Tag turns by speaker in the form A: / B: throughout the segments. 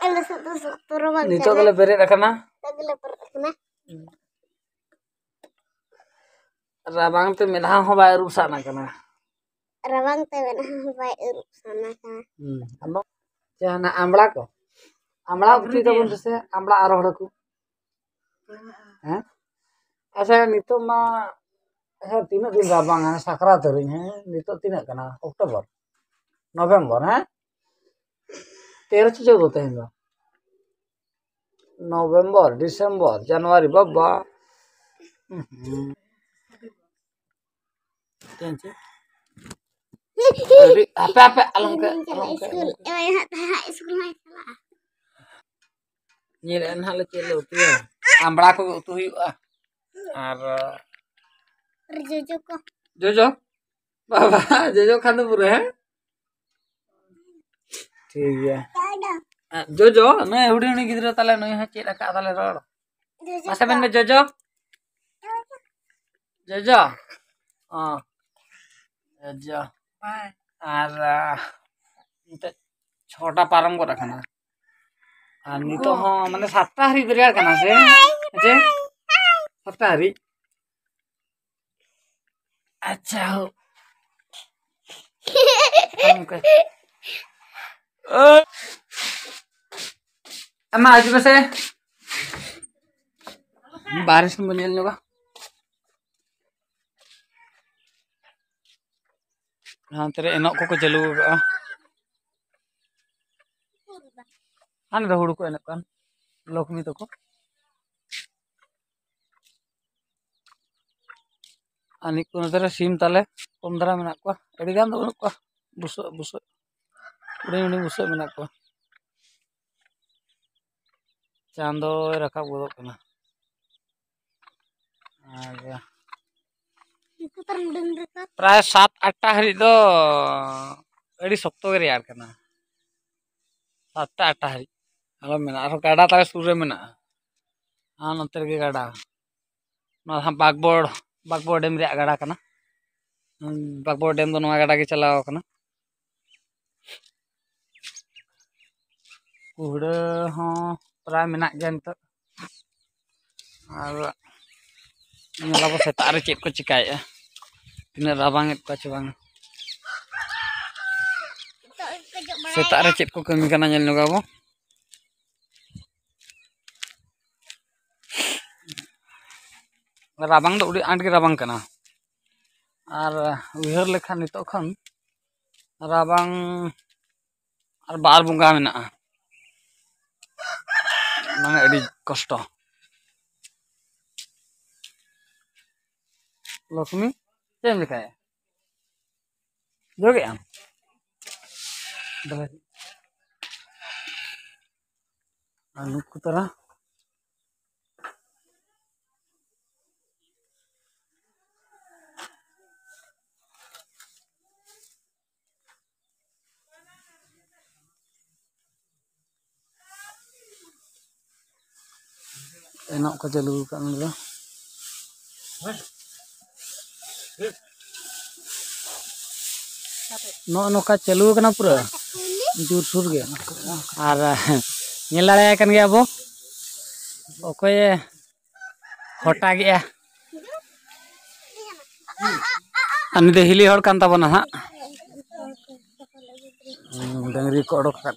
A: Nito te melahang ho bai rusak na kana. Ah. Rabang te melahang ho bai rusak na kana. Ah. Hmm. Amba. Jana ko. Amla uti to bun se amla aroh ko. Ha. Ah. Eh? Asa nito ma asaya tina din rabang ana sakra turin ha nito eh. tino kana Oktober. November ha. Tera chu jodo te November December जानुवारी Baba apa apa alam ke alam ke nyirain hal celo tu ya ambra ko tu hi ar jojo ko jojo baba jojo khan pura hai ठीक है जोजो नुए hoodie hoodie गिद्र ताले नुए है चेला का ताले रड़ मासा बन में जोजो जोजो हां जोजो আর ছটা পারম করা খানা আর নিত হ মানে সাতটা হারি দরিয়ার খানা সে যে সাতটা হারি আচ্ছা হো Okay. Uh. अम्मा आज बस बारिश में बने लोग हाँ तेरे एनक को चलू हाँ दो तो हूड़ को एनक लक्ष्मी तक तो आनिक को नजर सीम ताले कम धारा मे बुस बुस उड़ी उड़ी बुस मे ᱪᱟᱸᱫᱳᱭ ᱨᱟᱠᱟᱵ ᱜᱚᱫᱚᱜ ᱠᱟᱱᱟ ᱟᱨ ᱯᱨᱟᱭ ᱥᱟᱛ ᱟᱴᱴᱟ ᱦᱟᱹᱨᱤᱡ ᱫᱚ ᱟᱹᱰᱤ ᱥᱚᱠᱛᱚ ᱜᱮ ᱨᱮᱭᱟᱲ ᱠᱟᱱᱟ ᱥᱟᱛᱴᱟ ᱟᱴᱴᱟ ᱦᱟᱹᱨᱤᱡ ᱟᱨᱚ ᱢᱮᱱᱟᱜᱼᱟ ᱟᱨᱦᱚᱸ ᱜᱟᱰᱟ ᱛᱟᱞᱮ ᱥᱩᱨ ᱨᱮ ᱢᱮᱱᱟᱜᱼᱟ ᱟᱨ ᱱᱚᱛᱮ ᱨᱮᱜᱮ ᱜᱟᱰᱟ ᱱᱚᱣᱟ ᱵᱟᱜᱽᱵᱚᱲ ᱵᱟᱜᱽᱵᱚᱲ ᱰᱮᱢ ᱨᱮᱭᱟᱜ ᱜᱟᱰᱟ ᱠᱟᱱᱟ ᱵᱟᱜᱽᱵᱚᱲ ᱰᱮᱢ ᱫᱚ ᱱᱚᱣᱟ ᱜᱟᱰᱟ ᱜᱮ ᱪᱟᱞᱟᱣ ᱠᱟᱱᱟ ᱠᱩᱦᱲᱟᱹ ᱦᱚᱸ Terlalu menak jantuk. Alah. Ini apa saya tak recik ku cik ya. Ini banget kacau banget. Saya tak recik ku ke mikanannya ini kamu. Rabang tuh udah anti rabang kena. Ar wihar lekhan itu kan. Rabang ar bar bunga mena. ᱢᱟᱱᱮ ᱟᱹᱰᱤ ᱠᱚᱥᱴᱚ ᱞᱚᱠᱢᱤ ᱪᱮᱫ ᱮᱢ ᱪᱮᱠᱟᱭᱟ ᱡᱚᱜᱮ ᱟᱢ ᱫᱚᱦᱚᱭ ᱟᱨ ᱱᱩᱠᱩ ᱛᱟᱨᱟ enak kau jalur kan dulu no no ka chalu kana pura jur sur ge ar ñel dare kan ge abo okoye hota ge ani de hili hor kan tabona ha dangri ko odok kat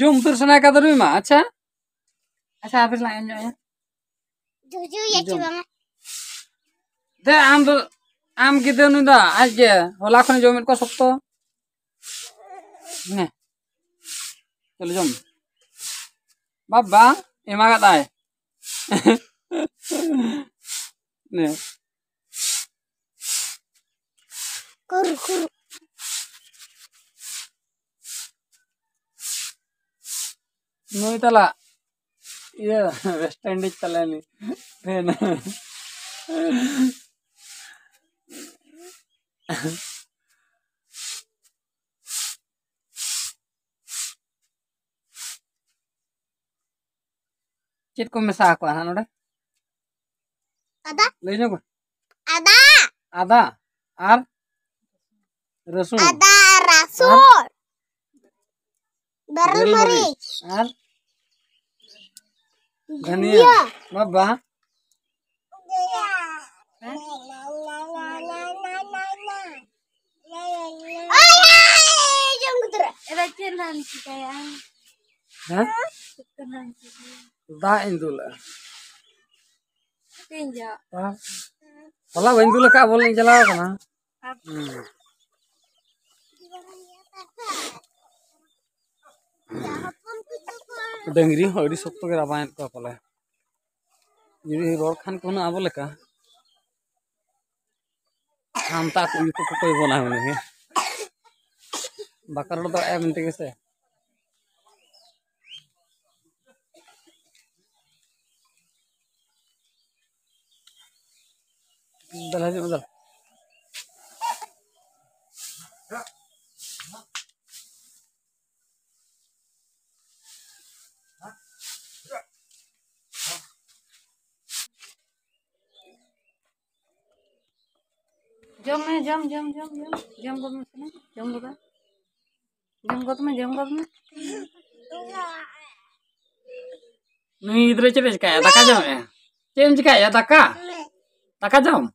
A: Jom terus naik ke rumah, acha? Acha apa sih lainnya? Juju ya, ya cuma. Deh, am tu, am kita gitu nu da, aja. Olah kau nih jomin kau sokto. Nih, kalau jom. Baba, ini kata ya. Nih. Kur kur. नोतला वेस्ट तलाइन चित को मिसा को हा नोड आदा लेने को आदा आदा आर रसूल आदा रसूल Baru merich. Ar. Ganiya. Baba. Ganiya. ya, jom kita. Eh, kita oh, iya, iya, iya. nanti ya? Hah? Kita nanti. Da indulah. Tinja. Hah? Kalau indulah kak boleh jalan kan? Hmm. ডেংগ্ৰী হৰি চক্তকে ৰাবায়ণ কোৱা পালে জুৰি বৰখান কোন আব লেকা শান্তা কৰিব jom eh jom jom jom jom jom gue mesin jom gue jom gue tuh jom gue Nui itu aja bisa kayak taka jom eh? ya. Jom jika ya taka. Taka jom.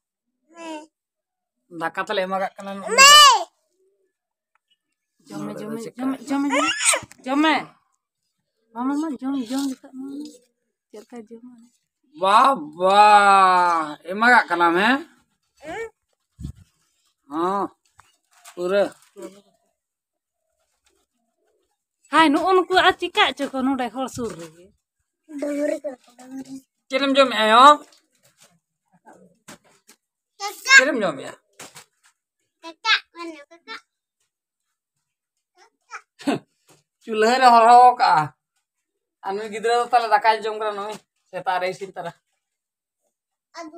A: Taka tuh lemah gak kenal. Jom jom jom jom jom jom Mama mama jom jom jika mama. Jika jom. Wah wah, emang eh, gak kenal ya? Eh? Hmm? Hai, nuun ku kak cokok nu dah hol suru. Dengeri kok. jom ya yo. Kirim jom ya. Kakak, mana kakak? Cule re hol hok ah. Anu gidra to tala dakal jom kra nu. Seta re sin tara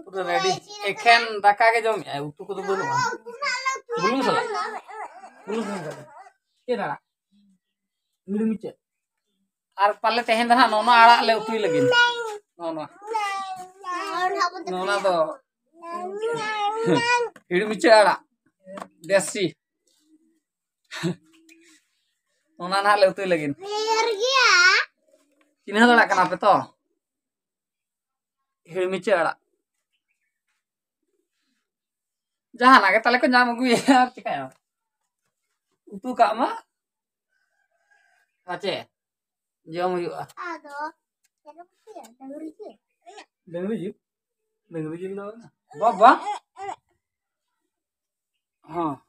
A: putra ready ekhen eh, rakha ke jom ay ya, uttu ko to bolu bolu sala bolu sala iya, ke dara mil miche ar palle tehen dara nona ala le utui lagin nona nona to ir miche ala desi nona na le utui lagin mer gaya kinha dara kana pe to ir miche ala Jahala ka talaga nyamo gue ya tika ah. ya. itu kak ma? Kace. Jamu yu. Ado. Denguruji. Denguruji. Denguruji na. Baba. Ha.